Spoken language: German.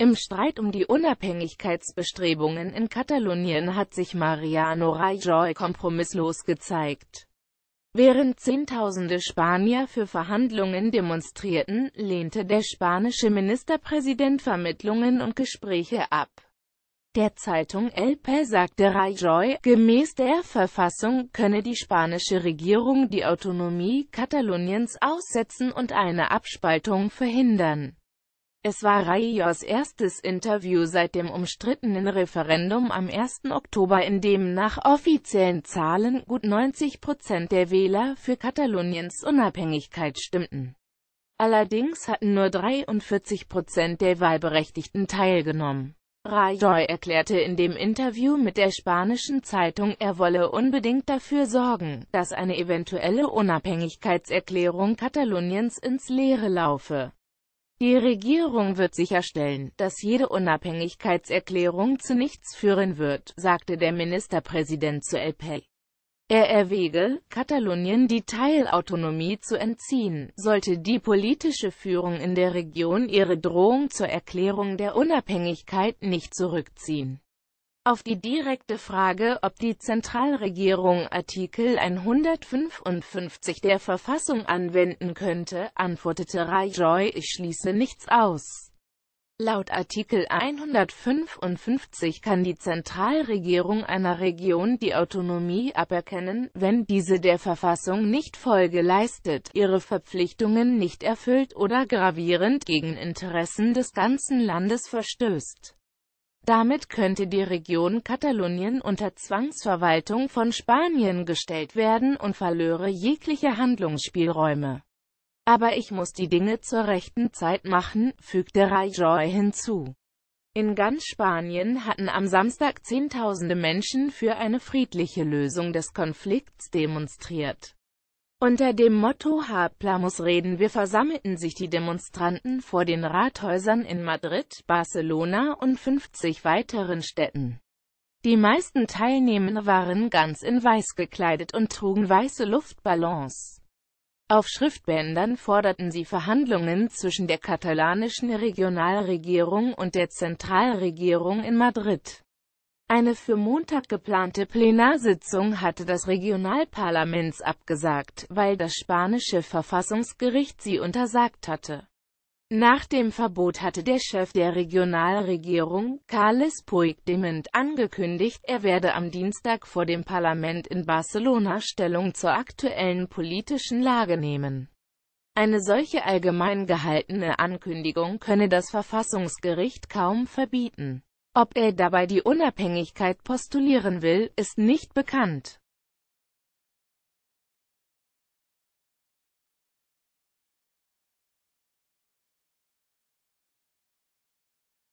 Im Streit um die Unabhängigkeitsbestrebungen in Katalonien hat sich Mariano Rajoy kompromisslos gezeigt. Während Zehntausende Spanier für Verhandlungen demonstrierten, lehnte der spanische Ministerpräsident Vermittlungen und Gespräche ab. Der Zeitung El País sagte Rajoy, gemäß der Verfassung könne die spanische Regierung die Autonomie Kataloniens aussetzen und eine Abspaltung verhindern. Es war Raijos erstes Interview seit dem umstrittenen Referendum am 1. Oktober, in dem nach offiziellen Zahlen gut 90 Prozent der Wähler für Kataloniens Unabhängigkeit stimmten. Allerdings hatten nur 43 Prozent der Wahlberechtigten teilgenommen. Rajoy erklärte in dem Interview mit der spanischen Zeitung, er wolle unbedingt dafür sorgen, dass eine eventuelle Unabhängigkeitserklärung Kataloniens ins Leere laufe. Die Regierung wird sicherstellen, dass jede Unabhängigkeitserklärung zu nichts führen wird, sagte der Ministerpräsident zu El Pell. Er erwäge, Katalonien die Teilautonomie zu entziehen, sollte die politische Führung in der Region ihre Drohung zur Erklärung der Unabhängigkeit nicht zurückziehen. Auf die direkte Frage, ob die Zentralregierung Artikel 155 der Verfassung anwenden könnte, antwortete Rajoy, ich schließe nichts aus. Laut Artikel 155 kann die Zentralregierung einer Region die Autonomie aberkennen, wenn diese der Verfassung nicht Folge leistet, ihre Verpflichtungen nicht erfüllt oder gravierend gegen Interessen des ganzen Landes verstößt. Damit könnte die Region Katalonien unter Zwangsverwaltung von Spanien gestellt werden und verlöre jegliche Handlungsspielräume. Aber ich muss die Dinge zur rechten Zeit machen, fügte Rajoy hinzu. In ganz Spanien hatten am Samstag Zehntausende Menschen für eine friedliche Lösung des Konflikts demonstriert. Unter dem Motto Habla muss reden wir versammelten sich die Demonstranten vor den Rathäusern in Madrid, Barcelona und 50 weiteren Städten. Die meisten Teilnehmer waren ganz in weiß gekleidet und trugen weiße Luftballons. Auf Schriftbändern forderten sie Verhandlungen zwischen der katalanischen Regionalregierung und der Zentralregierung in Madrid. Eine für Montag geplante Plenarsitzung hatte das Regionalparlaments abgesagt, weil das spanische Verfassungsgericht sie untersagt hatte. Nach dem Verbot hatte der Chef der Regionalregierung, Carles Puigdemont, angekündigt, er werde am Dienstag vor dem Parlament in Barcelona Stellung zur aktuellen politischen Lage nehmen. Eine solche allgemein gehaltene Ankündigung könne das Verfassungsgericht kaum verbieten. Ob er dabei die Unabhängigkeit postulieren will, ist nicht bekannt.